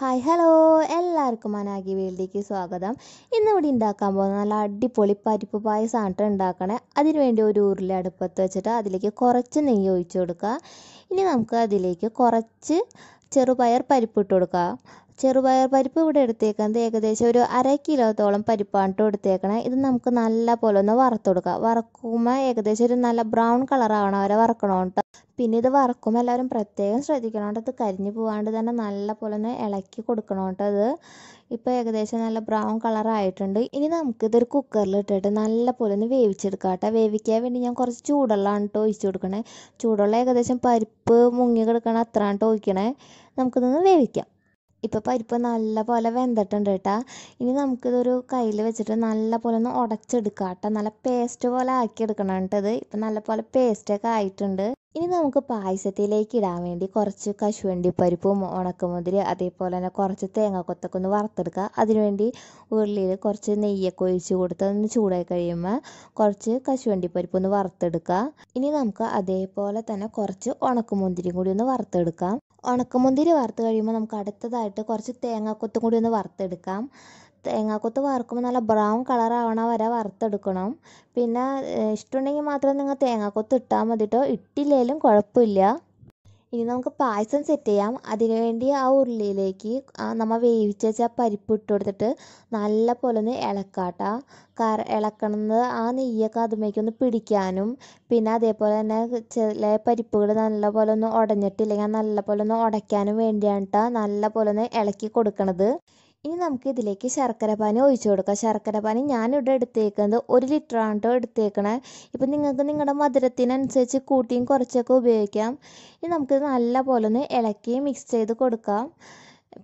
hi hello എല്ലാവർക്കും അനാഗി വീൽഡിലേക്ക് സ്വാഗതം ഇന്ന് ഉണ്ടാക്കാൻ പോകുന്ന നല്ല അടിപൊളി പരിപ്പ് പായസമാണ് ഉണ്ടാക്കണേ അതിനുവേണ്ടി ഒരു ഉരുളി അടുപ്പത്ത് വെച്ചിട്ട് അതിലേക്ക് കുറച്ച് നെയ്യ് ഒഴിച്ചു കൊടുക്കുക ഇനി നമുക്ക് അതിലേക്ക് കുറച്ച് ചെറുപയർ പരിപ്പ് ഇട്ട് കൊടുക്കുക ചെറുപയർ പരിപ്പ് ഇവിടെ എടുത്തേക്കുന്നത് ഏകദേശം ഒരു അര കിലോത്തോളം പരിപ്പാണ് കേട്ടോ എടുത്തേക്കണേ ഇത് നമുക്ക് നല്ല പോലെ ഒന്ന് വറുത്ത് വറക്കുമ്പോൾ ഏകദേശം ഒരു നല്ല ബ്രൗൺ കളറാവണം വരെ വറക്കണം കേട്ടോ പിന്നെ ഇത് വറക്കുമ്പോൾ എല്ലാവരും പ്രത്യേകം ശ്രദ്ധിക്കണം കേട്ടോ ഇത് കരിഞ്ഞു പോവാണ്ട് തന്നെ നല്ല പോലെ ഒന്ന് ഇളക്കി കൊടുക്കണം കേട്ടോ ഇത് ഇപ്പോൾ ഏകദേശം നല്ല ബ്രൗൺ കളറായിട്ടുണ്ട് ഇനി നമുക്കിതൊരു കുക്കറിൽ ഇട്ടിട്ട് നല്ല പോലെ ഒന്ന് വേവിച്ചെടുക്കാം കേട്ടോ വേവിക്കാൻ വേണ്ടി ഞാൻ കുറച്ച് ചൂടുള്ളതാണ് കേട്ടോ ഒഴിച്ചു കൊടുക്കണേ ചൂടുള്ള ഏകദേശം പരിപ്പ് മുങ്ങി കിടക്കണ അത്രയാണ് കേട്ടോ ഒഴിക്കണേ നമുക്കിതൊന്ന് വേവിക്കാം ഇപ്പോൾ പരിപ്പ് നല്ല പോലെ വെന്തിട്ടുണ്ട് കേട്ടോ ഇനി നമുക്കിതൊരു കയ്യിൽ വെച്ചിട്ട് നല്ല പോലെ ഒന്ന് ഉടച്ചെടുക്കാം കേട്ടോ നല്ല പേസ്റ്റ് പോലെ ആക്കി എടുക്കണം കേട്ടത് ഇപ്പം നല്ല പോലെ പേസ്റ്റൊക്കെ ആയിട്ടുണ്ട് ഇനി നമുക്ക് പായസത്തിലേക്ക് ഇടാൻ വേണ്ടി കുറച്ച് കശുവണ്ടി പരിപ്പും ഉണക്കമുതിരി അതേപോലെ തന്നെ കുറച്ച് തേങ്ങാക്കൊത്തൊക്കെ ഒന്ന് വറുത്തെടുക്കുക അതിനുവേണ്ടി ഉരുളിയിൽ കുറച്ച് നെയ്യൊക്കെ ഒഴിച്ച് കൊടുത്ത് ഒന്ന് ചൂടായി കഴിയുമ്പോൾ കുറച്ച് കശുവണ്ടി പരിപ്പ് ഒന്ന് വറുത്തെടുക്കുക ഇനി നമുക്ക് അതേപോലെ തന്നെ കുറച്ച് ഉണക്കമുന്തിരിയും കൂടി ഒന്ന് വറുത്തെടുക്കാം ഉണക്കമുന്തിരി വറുത്ത് കഴിയുമ്പോൾ നമുക്ക് അടുത്തതായിട്ട് കുറച്ച് തേങ്ങാക്കൊത്തും കൂടി ഒന്ന് വറുത്തെടുക്കാം തേങ്ങാക്കൊത്ത് വറുക്കുമ്പോൾ നല്ല ബ്രൗൺ കളർ ആവണ വരെ വറുത്തെടുക്കണം പിന്നെ ഇഷ്ടമുണ്ടെങ്കിൽ മാത്രം നിങ്ങൾ തേങ്ങാക്കൊത്ത് ഇട്ടാൽ മതി കേട്ടോ ഇട്ടില്ലെങ്കിലും കുഴപ്പമില്ല ഇനി നമുക്ക് പായസം സെറ്റ് ചെയ്യാം അതിനുവേണ്ടി ആ ഉരുളിയിലേക്ക് നമ്മൾ വേവിച്ച് വെച്ച പരിപ്പ് ഇട്ട് കൊടുത്തിട്ട് നല്ല പോലെ ഒന്ന് ഇളക്കാട്ട കറ ഇളക്കണത് ആ നെയ്യൊക്കെ അതുമേക്ക് ഒന്ന് പിടിക്കാനും പിന്നെ അതേപോലെ തന്നെ ചില പരിപ്പുകൾ നല്ല പോലെ ഒന്ന് ഉടഞ്ഞിട്ടില്ലെങ്കിൽ നല്ല പോലെ ഒന്ന് ഉടയ്ക്കാനും വേണ്ടിയാണ് കേട്ടോ നല്ല പോലെ ഒന്ന് ഇളക്കി കൊടുക്കണത് ഇനി നമുക്ക് ഇതിലേക്ക് ശർക്കര പാനി ഒഴിച്ചു കൊടുക്കാം ശർക്കര പാനി ഞാനിവിടെ എടുത്തേക്കുന്നത് ഒരു ലിറ്ററാണ് കേട്ടോ എടുത്തേക്കണേ ഇപ്പം നിങ്ങൾക്ക് നിങ്ങളുടെ മധുരത്തിനനുസരിച്ച് കൂട്ടിയും കുറച്ചൊക്കെ ഉപയോഗിക്കാം ഇനി നമുക്ക് നല്ല പോലെ ഒന്ന് ഇളക്കി മിക്സ് ചെയ്ത് കൊടുക്കാം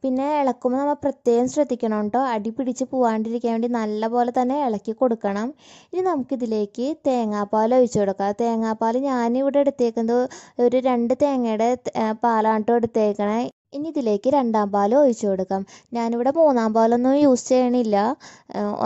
പിന്നെ ഇളക്കുമ്പോൾ നമ്മൾ പ്രത്യേകം ശ്രദ്ധിക്കണം കേട്ടോ അടി പിടിച്ച് പോവാണ്ടിരിക്കാൻ വേണ്ടി നല്ലപോലെ തന്നെ ഇളക്കി കൊടുക്കണം ഇനി നമുക്കിതിലേക്ക് തേങ്ങാപ്പാൽ ഒഴിച്ചു കൊടുക്കാം തേങ്ങാപ്പാൽ ഞാനിവിടെ എടുത്തേക്കുന്നത് ഒരു രണ്ട് തേങ്ങയുടെ പാലാണ് കേട്ടോ എടുത്തേക്കണേ ഇനി ഇതിലേക്ക് രണ്ടാം പാൽ ഒഴിച്ചു കൊടുക്കാം ഞാനിവിടെ മൂന്നാം പാലൊന്നും യൂസ് ചെയ്യണില്ല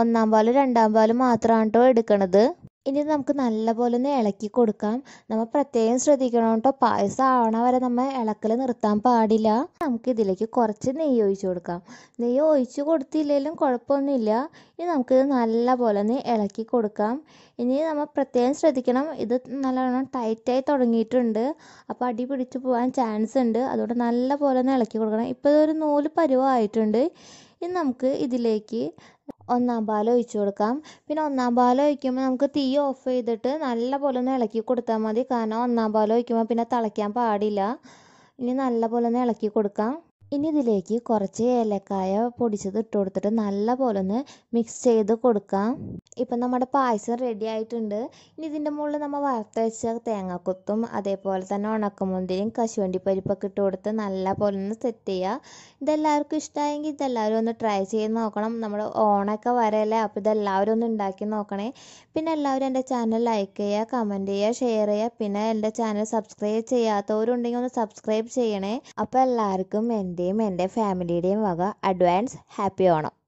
ഒന്നാം പാലും രണ്ടാം പാലും മാത്രമാണ് കേട്ടോ എടുക്കണത് ഇനി നമുക്ക് നല്ലപോലെ ഒന്ന് ഇളക്കി കൊടുക്കാം നമ്മൾ പ്രത്യേകം ശ്രദ്ധിക്കണം കേട്ടോ പായസം ആവണ വരെ നമ്മൾ ഇളക്കൽ നിർത്താൻ പാടില്ല നമുക്ക് ഇതിലേക്ക് കുറച്ച് നെയ്യ് ഒഴിച്ചു കൊടുക്കാം നെയ്യ് ഒഴിച്ചു കൊടുത്തില്ലെങ്കിലും കുഴപ്പമൊന്നുമില്ല ഇനി നമുക്കിത് നല്ലപോലെ ഒന്ന് ഇളക്കി കൊടുക്കാം ഇനി നമ്മൾ പ്രത്യേകം ശ്രദ്ധിക്കണം ഇത് നല്ലോണം ടൈറ്റായി തുടങ്ങിയിട്ടുണ്ട് അപ്പോൾ അടി പിടിച്ചു പോകാൻ ചാൻസ് ഉണ്ട് അതുകൊണ്ട് നല്ലപോലെ ഒന്ന് ഇളക്കി കൊടുക്കണം ഇപ്പോൾ ഇതൊരു നൂല് പരുവമായിട്ടുണ്ട് ഇനി നമുക്ക് ഇതിലേക്ക് ഒന്നാം പാൽ ഒഴിച്ചു കൊടുക്കാം പിന്നെ ഒന്നാം പാൽ ഒഴിക്കുമ്പോൾ നമുക്ക് തീ ഓഫ് ചെയ്തിട്ട് നല്ല പോലെ ഒന്ന് ഇളക്കി കൊടുത്താൽ മതി കാരണം ഒന്നാം പാൽ ഒഴിക്കുമ്പോൾ പിന്നെ തിളയ്ക്കാൻ പാടില്ല ഇനി നല്ല പോലെ ഒന്ന് ഇളക്കി കൊടുക്കാം ഇനി ഇതിലേക്ക് കുറച്ച് ഏലക്കായ പൊടിച്ചത് ഇട്ട് കൊടുത്തിട്ട് നല്ല പോലെ ഒന്ന് മിക്സ് ചെയ്ത് കൊടുക്കാം ഇപ്പം നമ്മുടെ പായസം റെഡി ആയിട്ടുണ്ട് ഇനി ഇതിൻ്റെ മുകളിൽ നമ്മൾ വറുത്ത് വെച്ച തേങ്ങാക്കൊത്തും അതേപോലെ തന്നെ ഉണക്കമുന്തിരിയും കശുവണ്ടി പരിപ്പൊക്കെ ഇട്ട് കൊടുത്ത് നല്ല പോലെ ഒന്ന് സെറ്റ് ചെയ്യുക ഇതെല്ലാവർക്കും ഇഷ്ടമായെങ്കിൽ ഇതെല്ലാവരും ഒന്ന് ട്രൈ ചെയ്ത് നോക്കണം നമ്മുടെ ഓണമൊക്കെ വരല്ലേ അപ്പോൾ ഇതെല്ലാവരും ഒന്ന് ഉണ്ടാക്കി നോക്കണേ പിന്നെ എല്ലാവരും എൻ്റെ ചാനൽ ലൈക്ക് ചെയ്യുക കമൻറ്റ് ചെയ്യുക ഷെയർ ചെയ്യുക പിന്നെ എൻ്റെ ചാനൽ സബ്സ്ക്രൈബ് ചെയ്യാത്തവരുണ്ടെങ്കിൽ ഒന്ന് സബ്സ്ക്രൈബ് ചെയ്യണേ അപ്പോൾ എല്ലാവർക്കും എൻ്റെ എൻ്റെയും എൻ്റെ ഫാമിലിയുടെയും വക അഡ്വാൻസ് ഹാപ്പി ഓണം